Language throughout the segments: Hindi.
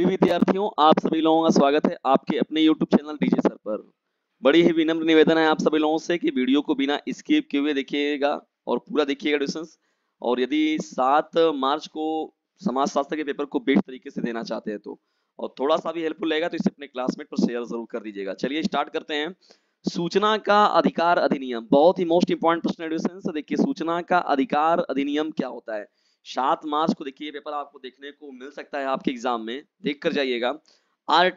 सभी विद्यार्थियों आप सभी लोगों का स्वागत है आपके अपने YouTube चैनल डीजे सर पर बड़ी ही विनम्र निवेदन है आप सभी लोगों से कि वीडियो को बिना स्किप किए हुए देखिएगा और पूरा देखिएगा ट्यूशंस और यदि 7 मार्च को समाजशास्त्र के पेपर को बेस्ट तरीके से देना चाहते हैं तो और थोड़ा सा भी हेल्पफुल लगेगा तो इसे अपने क्लासमेट पर शेयर जरूर कर दीजिएगा चलिए स्टार्ट करते हैं सूचना का अधिकार अधिनियम बहुत ही मोस्ट इंपॉर्टेंट प्रश्न देखिए सूचना का अधिकार अधिनियम क्या होता है सात मार्च को देखिए पेपर आपको देखने को मिल सकता है आपके एग्जाम में देख कर जाइएगा आर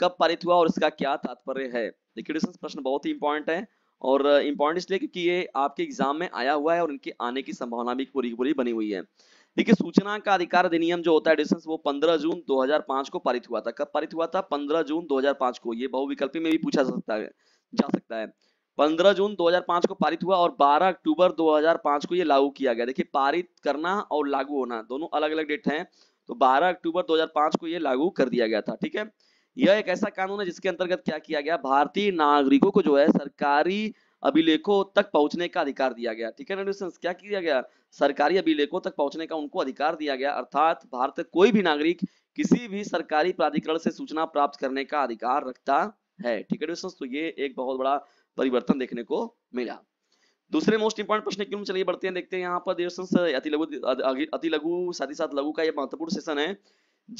कब पारित हुआ और इसका क्या तात्पर्य है देखिए प्रश्न बहुत ही इंपॉर्टेंट है और इम्पोर्टेंट इसलिए क्योंकि ये आपके एग्जाम में आया हुआ है और इनके आने की संभावना भी पूरी पूरी बनी हुई है देखिए सूचना का अधिकार अधिनियम जो होता है डिस्टेंस वो 15 जून 2005 को पारित हुआ था कब पारित हुआ था 15 जून 2005 को ये बहुविकल्पी में भी पूछा जा सकता है जा सकता है 15 जून 2005 को पारित हुआ और 12 अक्टूबर 2005 को ये लागू किया गया देखिए पारित करना और लागू होना दोनों अलग अलग डेट हैं तो 12 अक्टूबर 2005 को ये लागू कर दिया गया था ठीक है यह एक ऐसा कानून है जिसके अंतर्गत क्या किया गया भारतीय नागरिकों को जो है सरकारी अभिलेखों तक पहुंचने का अधिकार दिया गया ठीक है क्या किया गया सरकारी अभिलेखों तक पहुंचने का उनको अधिकार दिया गया अर्थात भारत कोई भी नागरिक किसी भी सरकारी प्राधिकरण से सूचना प्राप्त करने का अधिकार रखता है ठीक है तो ये एक बहुत बड़ा परिवर्तन देखने को मिला दूसरे मोस्ट इंपॉर्टेंट प्रश्न क्यों चलिए बढ़ते हैं देखते हैं यहाँ पर अति लघु अति लघु साथ ही साथ लघु का यह महत्वपूर्ण सेशन है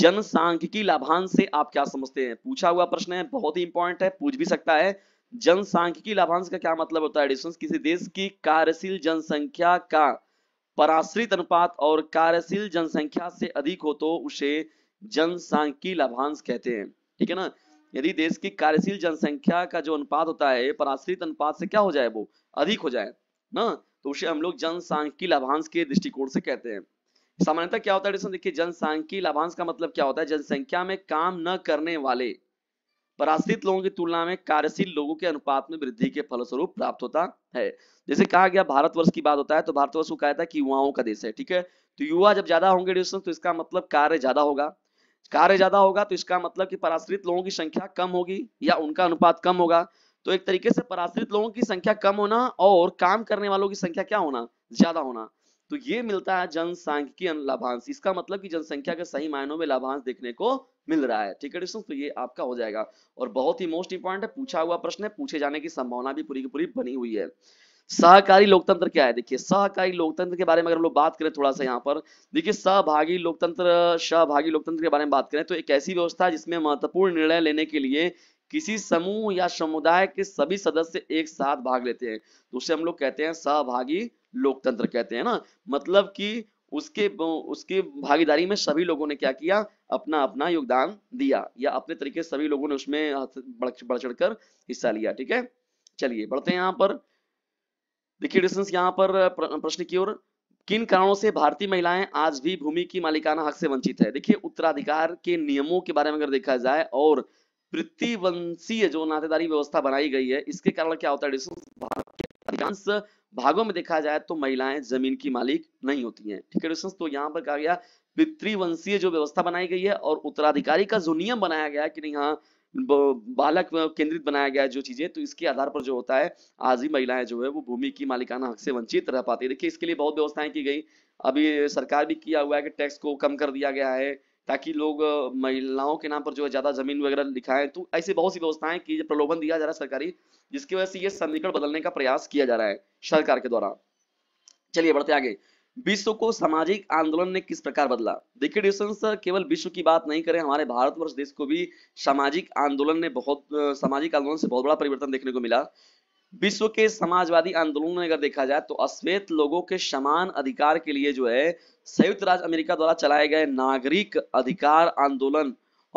जनसांख्यिकी लाभांश से आप क्या समझते हैं पूछा हुआ प्रश्न है बहुत ही इंपॉर्टेंट है पूछ भी सकता है जनसांख्यिकी लाभांश का क्या मतलब होता है किसी देश की कार्यशील जनसंख्या का पराश्रित अनुपात और कार्यशील जनसंख्या से अधिक हो तो उसे जनसांख्यिकी लाभांश कहते हैं ठीक है ना यदि देश की कार्यशील जनसंख्या का जो अनुपात होता है पराश्रित अनुपात से क्या हो जाए वो अधिक हो जाए ना तो उसे हम लोग जनसांख्यिकी लाभांश के दृष्टिकोण से कहते हैं सामान्यता क्या होता है देखिए जनसांख्यिकी लाभांश का मतलब क्या होता है जनसंख्या में काम न करने वाले पराश्रित लोगों की तुलना में कार्यशील लोगों के अनुपात में वृद्धि के फलस्वरूप प्राप्त होता है जैसे कहा गया भारतवर्ष की बात होता है तो भारतवर्ष को कहता है कि युवाओं का देश है ठीक है तो युवा जब ज्यादा होंगे तो इसका मतलब कार्य ज्यादा होगा कार्य ज्यादा होगा तो इसका मतलब कि पराश्रित लोगों की संख्या कम होगी या उनका अनुपात कम होगा तो एक तरीके से पराश्रित लोगों की संख्या कम होना और काम करने वालों की संख्या क्या होना ज्यादा होना तो ये मिलता है की लाभांश इसका मतलब कि जनसंख्या के सही मायनों में लाभांश देखने को मिल रहा है ठीक है तो ये आपका हो जाएगा और बहुत ही मोस्ट इंपॉर्टेंट है पूछा हुआ प्रश्न है पूछे जाने की संभावना भी पूरी की पूरी बनी हुई है सहकारी लोकतंत्र क्या है देखिए सहकारी लोकतंत्र के बारे में अगर हम लोग बात करें थोड़ा सा यहाँ पर देखिए सहभागी लोकतंत्र सहभागी लोकतंत्र के बारे में बात करें तो एक ऐसी व्यवस्था है जिसमें महत्वपूर्ण निर्णय लेने के लिए किसी समूह या समुदाय के सभी सदस्य एक साथ भाग लेते हैं तो उसे हम लोग कहते हैं सहभागी लोकतंत्र कहते हैं ना मतलब कि उसके उसके भागीदारी में सभी लोगों ने क्या किया अपना अपना योगदान दिया या अपने तरीके सभी लोगों ने उसमें बढ़ चढ़ कर हिस्सा लिया ठीक है चलिए बढ़ते हैं यहाँ पर देखिए डिस्टेंस यहाँ पर प्रश्न की ओर किन कारणों से भारतीय महिलाएं आज भी भूमि की मालिकाना हक से वंचित है देखिए उत्तराधिकार के नियमों के बारे में अगर देखा जाए और प्रतिवंशीय जो नातेदारी व्यवस्था बनाई गई है इसके कारण क्या होता है अधिकांश भागों में देखा जाए तो महिलाएं जमीन की मालिक नहीं होती है ठीक है तो यहाँ पर कहा गया पितृवंशीय जो व्यवस्था बनाई गई है और उत्तराधिकारी का जो नियम बनाया गया कि नहीं हाँ बालक केंद्रित बनाया गया जो चीजें तो इसके आधार पर जो होता है आज ही महिलाएं जो है वो भूमि की मालिकाना हक से वंचित रह पाती है देखिए इसके लिए बहुत व्यवस्थाएं की गई अभी सरकार भी किया हुआ है कि टैक्स को कम कर दिया गया है ताकि लोग महिलाओं के नाम पर जो है ज्यादा जमीन वगैरह लिखाएं तो ऐसी बहुत सी व्यवस्थाएं की प्रलोभन दिया जा रहा है सरकारी जिसकी वजह से ये समीकरण बदलने का प्रयास किया जा रहा है सरकार के द्वारा चलिए बढ़ते आगे विश्व को सामाजिक आंदोलन ने किस प्रकार बदला देखिए सर केवल विश्व की बात नहीं करें हमारे भारतवर्ष देश को भी सामाजिक आंदोलन ने बहुत सामाजिक आंदोलन से बहुत बड़ा परिवर्तन देखने को मिला विश्व के समाजवादी आंदोलन में अगर देखा जाए तो अश्वेत लोगों के समान अधिकार के लिए जो है संयुक्त राज्य अमेरिका द्वारा चलाए गए नागरिक अधिकार आंदोलन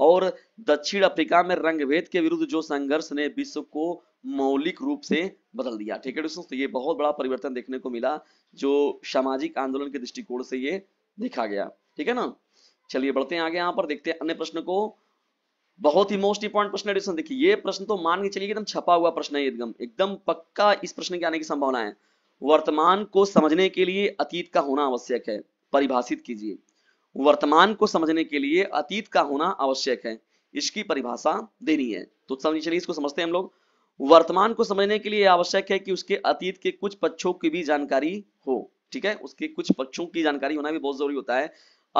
और दक्षिण अफ्रीका में रंगभेद के विरुद्ध जो संघर्ष ने विश्व को मौलिक रूप से बदल दिया ठीक है दोस्तों तो ये बहुत बड़ा परिवर्तन देखने को मिला जो सामाजिक आंदोलन के दृष्टिकोण से ये देखा गया ठीक है ना चलिए बढ़ते हैं आगे यहाँ पर देखते हैं अन्य प्रश्न को बहुत ही मोस्ट इंपॉर्टेंट प्रश्न एडिशन देखिए ये प्रश्न तो मान के चलिए एकदम छपा हुआ प्रश्न है एकदम एकदम पक्का इस प्रश्न के आने की संभावना है वर्तमान को समझने के लिए अतीत का होना आवश्यक है परिभाषित कीजिए वर्तमान को समझने के लिए अतीत का होना आवश्यक है इसकी परिभाषा देनी है तो समझिए चलिए इसको समझते हैं हम लोग वर्तमान को समझने के लिए आवश्यक है कि उसके अतीत के कुछ पक्षों की भी जानकारी हो ठीक है उसके कुछ पक्षों की जानकारी होना भी बहुत जरूरी होता है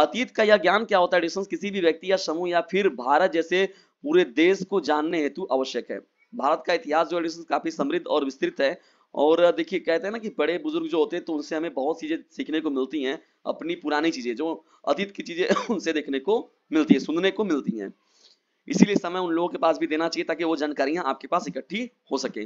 अतीत का यह ज्ञान क्या होता है डिस्टेंस किसी भी व्यक्ति या समूह या फिर भारत जैसे पूरे देश को जानने हेतु आवश्यक है भारत का इतिहास जो है काफी समृद्ध और विस्तृत है और देखिए कहते हैं ना कि बड़े बुजुर्ग जो होते हैं तो उनसे हमें बहुत चीजें सीखने को मिलती हैं अपनी पुरानी चीजें जो अतीत की चीजें उनसे देखने को मिलती है सुनने को मिलती हैं इसीलिए समय उन लोगों के पास भी देना चाहिए ताकि वो जानकारियां आपके पास इकट्ठी हो सके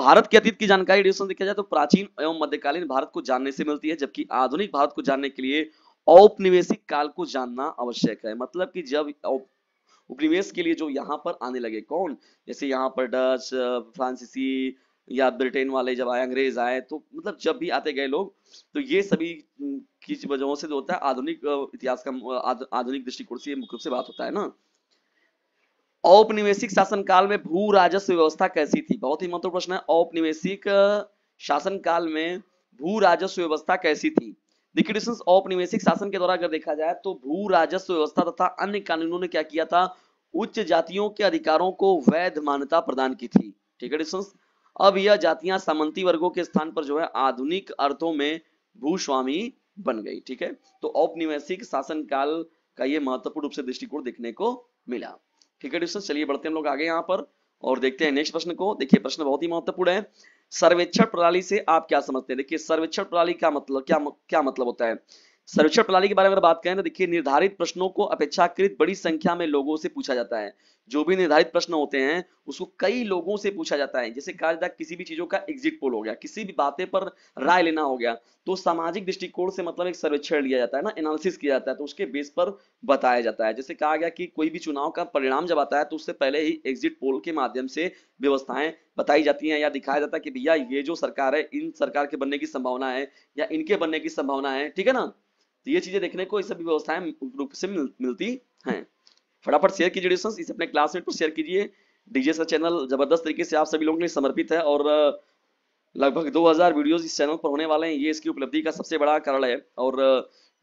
भारत के अतीत की जानकारी एडिशन देखा जाए तो प्राचीन एवं मध्यकालीन भारत को जानने से मिलती है जबकि आधुनिक भारत को जानने के लिए औपनिवेशिक काल को जानना आवश्यक है मतलब कि जब उपनिवेश के लिए जो यहाँ पर आने लगे कौन जैसे यहाँ पर डच फ्रांसीसी या ब्रिटेन वाले जब आए अंग्रेज आए तो मतलब जब भी आते गए लोग तो ये सभी की वजहों से जो होता है आधुनिक इतिहास का आधुनिक दृष्टिकोण से मुख्य रूप से बात होता है ना औपनिवेशिक शासन काल में भू राजस्व व्यवस्था कैसी थी बहुत ही महत्वपूर्ण प्रश्न है औपनिवेशिक शासन काल में भू राजस्व व्यवस्था कैसी थी देखिए औपनिवेशिक शासन के द्वारा अगर देखा जाए तो भू राजस्व व्यवस्था तथा अन्य कानूनों ने क्या किया था उच्च जातियों के अधिकारों को वैध मान्यता प्रदान की थी ठीक है अब यह जातियां सामंती वर्गों के स्थान पर जो है आधुनिक अर्थों में भूस्वामी बन गई ठीक है तो औपनिवेशिक शासन काल का यह महत्वपूर्ण रूप से दृष्टिकोण देखने को मिला ठीक है ट्यूशन चलिए बढ़ते हम लोग आगे यहाँ पर और देखते हैं नेक्स्ट प्रश्न को देखिए प्रश्न बहुत ही महत्वपूर्ण है सर्वेक्षण प्रणाली से आप क्या समझते हैं देखिए सर्वेक्षण प्रणाली का मतलब क्या क्या मतलब होता है सर्वेक्षण प्रणाली के बारे में बात करें तो देखिए निर्धारित प्रश्नों को अपेक्षाकृत बड़ी संख्या में लोगों से पूछा जाता है जो भी निर्धारित प्रश्न होते हैं उसको कई लोगों से पूछा जाता है जैसे कहा जाता है किसी भी चीजों का एग्जिट पोल हो गया किसी भी बातें पर राय लेना हो गया तो सामाजिक दृष्टिकोण से मतलब एक सर्वेक्षण लिया जाता है ना एनालिसिस किया जाता है तो उसके बेस पर बताया जाता है जैसे कहा गया कि कोई भी चुनाव का परिणाम जब आता है तो उससे पहले ही एग्जिट पोल के माध्यम से व्यवस्थाएं बताई जाती है या दिखाया जाता है कि भैया ये जो सरकार है इन सरकार के बनने की संभावना है या इनके बनने की संभावना है ठीक है ना तो ये चीजें देखने को ये सभी व्यवस्थाएं रूप से मिल, मिलती हैं फटाफट शेयर कीजिए इसे अपने क्लासमेट को शेयर कीजिए डीजे सर चैनल जबरदस्त तरीके से आप सभी लोगों के लिए समर्पित है और लगभग 2000 वीडियोस इस चैनल पर होने वाले हैं ये इसकी उपलब्धि का सबसे बड़ा कारण है और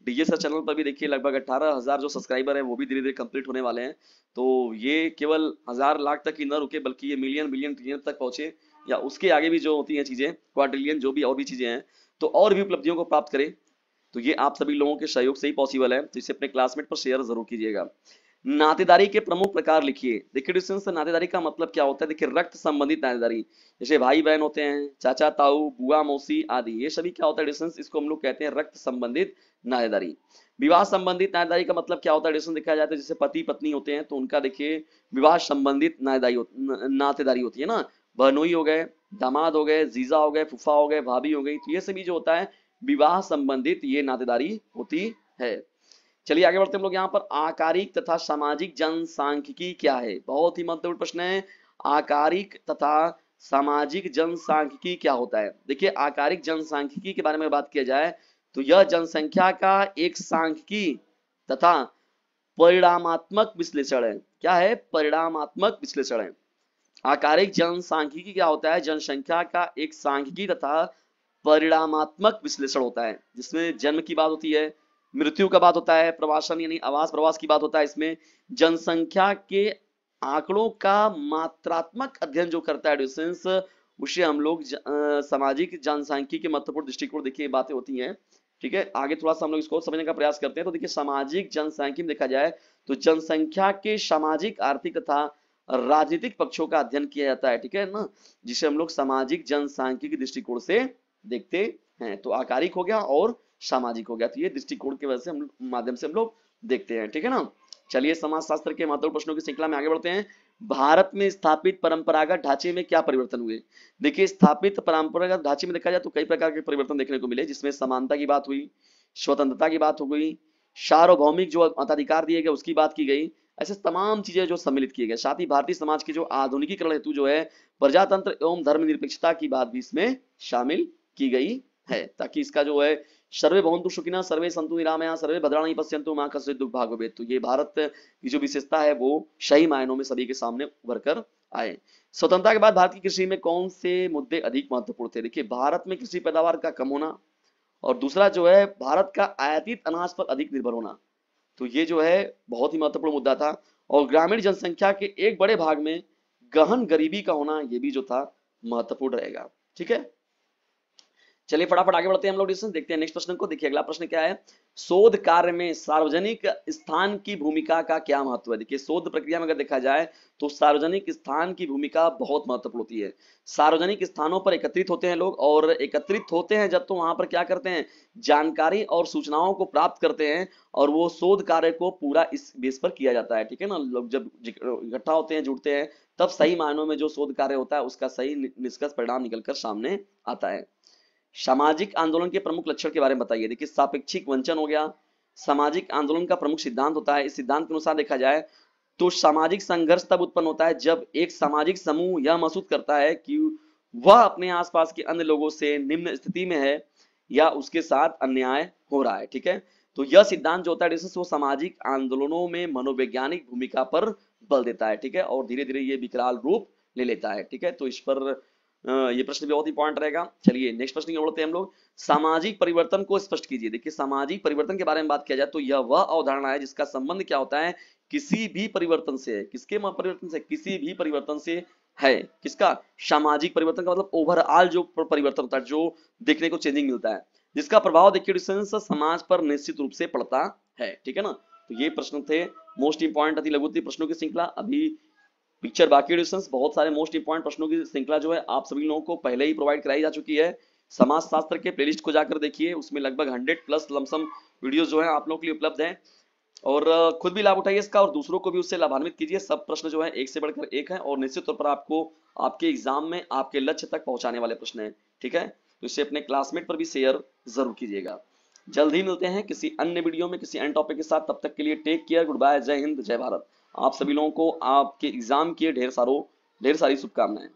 डीजे सर चैनल पर भी देखिए लगभग अट्ठारह हजार जो सब्सक्राइबर है वो भी धीरे धीरे कंप्लीट होने वाले हैं तो ये केवल हजार लाख तक ही न रुके बल्कि ये मिलियन मिलियन ट्रिलियन तक पहुंचे या उसके आगे भी जो होती हैं चीजें क्वार जो भी और भी चीजें हैं तो और भी उपलब्धियों को प्राप्त करें तो ये आप सभी लोगों के सहयोग से ही पॉसिबल है तो इसे अपने क्लासमेट पर शेयर जरूर कीजिएगा नातेदारी के प्रमुख प्रकार लिखिए देखिए नातेदारी का मतलब क्या होता है देखिए रक्त संबंधित नातेदारी जैसे भाई बहन होते हैं चाचा ताऊ बुआ मौसी आदि ये सभी क्या होता है डिस्टेंस इसको हम लोग कहते हैं रक्त संबंधित नातेदारी विवाह संबंधित नातेदारी का मतलब क्या होता है डिस्टेंस देखा जाता है जैसे पति पत्नी होते हैं तो उनका देखिए विवाह संबंधित नातेदारी नातेदारी होती है ना बहनोई हो गए दामाद हो गए जीजा हो गए फुफा हो गए भाभी हो गई तो ये सभी जो होता है विवाह संबंधित ये नातेदारी होती है चलिए आगे बढ़ते हम लोग यहाँ पर आकारिक तथा सामाजिक जनसांख्यिकी क्या है बहुत ही महत्वपूर्ण प्रश्न है आकारिक तथा सामाजिक जनसांख्यिकी क्या होता है देखिए आकारिक जनसांख्यिकी के बारे में बात किया जाए तो यह जनसंख्या का एक सांख्यिकी तथा परिणामात्मक विश्लेषण है क्या है परिणामात्मक विश्लेषण है आकारिक जनसांख्यिकी क्या होता है जनसंख्या का एक सांख्यिकी तथा परिणामात्मक विश्लेषण होता है जिसमें जन्म की बात होती है मृत्यु का बात होता है प्रवासन यानी आवास प्रवास की बात होता है इसमें जनसंख्या के आंकड़ों का मात्रात्मक अध्ययन जो करता है डिस्टेंस उसे हम लोग सामाजिक जनसंख्या के महत्वपूर्ण दृष्टिकोण देखिए बातें होती हैं ठीक है आगे थोड़ा सा हम लोग इसको समझने का प्रयास करते हैं तो देखिए सामाजिक जनसंख्या में देखा जाए तो जनसंख्या के सामाजिक आर्थिक तथा राजनीतिक पक्षों का अध्ययन किया जाता है ठीक है ना जिसे हम लोग सामाजिक के दृष्टिकोण से देखते हैं तो आकारिक हो गया और सामाजिक हो गया तो ये दृष्टिकोण के वजह से हम माध्यम से हम लोग देखते हैं ठीक है ना चलिए समाज शास्त्र के महत्वपूर्ण प्रश्नों की श्रृंखला में आगे बढ़ते हैं भारत में स्थापित परंपरागत ढांचे में क्या परिवर्तन हुए देखिए स्थापित परंपरागत ढांचे में देखा जाए तो कई प्रकार के परिवर्तन देखने को मिले जिसमें समानता की बात हुई स्वतंत्रता की बात हो गई सार्वभौमिक जो मताधिकार दिए गए उसकी बात की गई ऐसे तमाम चीजें जो सम्मिलित किए गए साथ ही भारतीय समाज के जो आधुनिकीकरण हेतु जो है प्रजातंत्र एवं धर्मनिरपेक्षता की बात भी इसमें शामिल की गई है ताकि इसका जो है सर्वे भवंतु सुखिना सर्वे संतु निरामया सर्वे भद्राणी पश्यंतु माँ कस्य दुख भागवे तो ये भारत की जो विशेषता है वो सही मायनों में सभी के सामने उभर कर आए स्वतंत्रता के बाद भारत की कृषि में कौन से मुद्दे अधिक महत्वपूर्ण थे देखिए भारत में कृषि पैदावार का कम होना और दूसरा जो है भारत का आयातित अनाज पर अधिक निर्भर होना तो ये जो है बहुत ही महत्वपूर्ण मुद्दा था और ग्रामीण जनसंख्या के एक बड़े भाग में गहन गरीबी का होना ये भी जो था महत्वपूर्ण रहेगा ठीक है चलिए फटाफट आगे बढ़ते हैं हम लोग डिस्कशन देखते हैं नेक्स्ट प्रश्न को देखिए अगला प्रश्न क्या है शोध कार्य में सार्वजनिक स्थान की भूमिका का क्या महत्व है देखिए शोध प्रक्रिया में अगर देखा जाए तो सार्वजनिक स्थान की भूमिका बहुत महत्वपूर्ण होती है सार्वजनिक स्थानों पर एकत्रित होते हैं लोग और एकत्रित होते हैं जब तो वहां पर क्या करते हैं जानकारी और सूचनाओं को प्राप्त करते हैं और वो शोध कार्य को पूरा इस बेस पर किया जाता है ठीक है ना लोग जब इकट्ठा होते हैं जुड़ते हैं तब सही मायनों में जो शोध कार्य होता है उसका सही निष्कर्ष परिणाम निकलकर सामने आता है सामाजिक आंदोलन के प्रमुख लक्षण के बारे में बताइए देखिए सापेक्षिक वंचन हो गया सामाजिक आंदोलन का प्रमुख सिद्धांत होता है इस सिद्धांत के अनुसार देखा जाए तो सामाजिक संघर्ष तब उत्पन्न होता है जब एक सामाजिक समूह यह महसूस करता है कि वह अपने आसपास के अन्य लोगों से निम्न स्थिति में है या उसके साथ अन्याय हो रहा है ठीक है तो यह सिद्धांत जो होता है वो सामाजिक आंदोलनों में मनोवैज्ञानिक भूमिका पर बल देता है ठीक है और धीरे धीरे ये विकराल रूप ले लेता है ठीक है तो इस पर ये प्रश्न भी बहुत इंपॉर्टेंट रहेगा चलिए नेक्स्ट प्रश्न की ओर हैं हम लोग सामाजिक परिवर्तन को स्पष्ट कीजिए देखिए सामाजिक परिवर्तन के बारे में बात किया जाए तो यह वह अवधारणा है जिसका संबंध क्या होता है किसी भी परिवर्तन से किसके परिवर्तन से किसी भी परिवर्तन से है किसका सामाजिक परिवर्तन का मतलब ओवरऑल जो परिवर्तन होता है जो देखने को चेंजिंग मिलता है जिसका प्रभाव देखिए समाज पर निश्चित रूप से पड़ता है ठीक है ना तो ये प्रश्न थे मोस्ट इंपॉर्टेंट अति लघुती प्रश्नों की श्रृंखला अभी पिक्चर बाकी क्वेश्चन बहुत सारे मोस्ट इंपॉर्टेंट प्रश्नों की श्रृंखला जो है आप सभी लोगों को पहले ही प्रोवाइड कराई जा चुकी है समाज शास्त्र के प्लेलिस्ट को जाकर देखिए उसमें लगभग हंड्रेड प्लस लमसम वीडियो जो है आप लोगों के लिए उपलब्ध है और खुद भी लाभ उठाइए इसका और दूसरों को भी उससे लाभान्वित कीजिए सब प्रश्न जो है एक से बढ़कर एक है और निश्चित तौर पर आपको आपके एग्जाम में आपके लक्ष्य तक पहुंचाने वाले प्रश्न है ठीक है तो इसे अपने क्लासमेट पर भी शेयर जरूर कीजिएगा जल्द ही मिलते हैं किसी अन्य वीडियो में किसी अन्य टॉपिक के साथ तब तक के लिए टेक केयर गुड बाय जय हिंद जय भारत आप सभी लोगों को आपके एग्जाम के ढेर सारों ढेर सारी शुभकामनाएं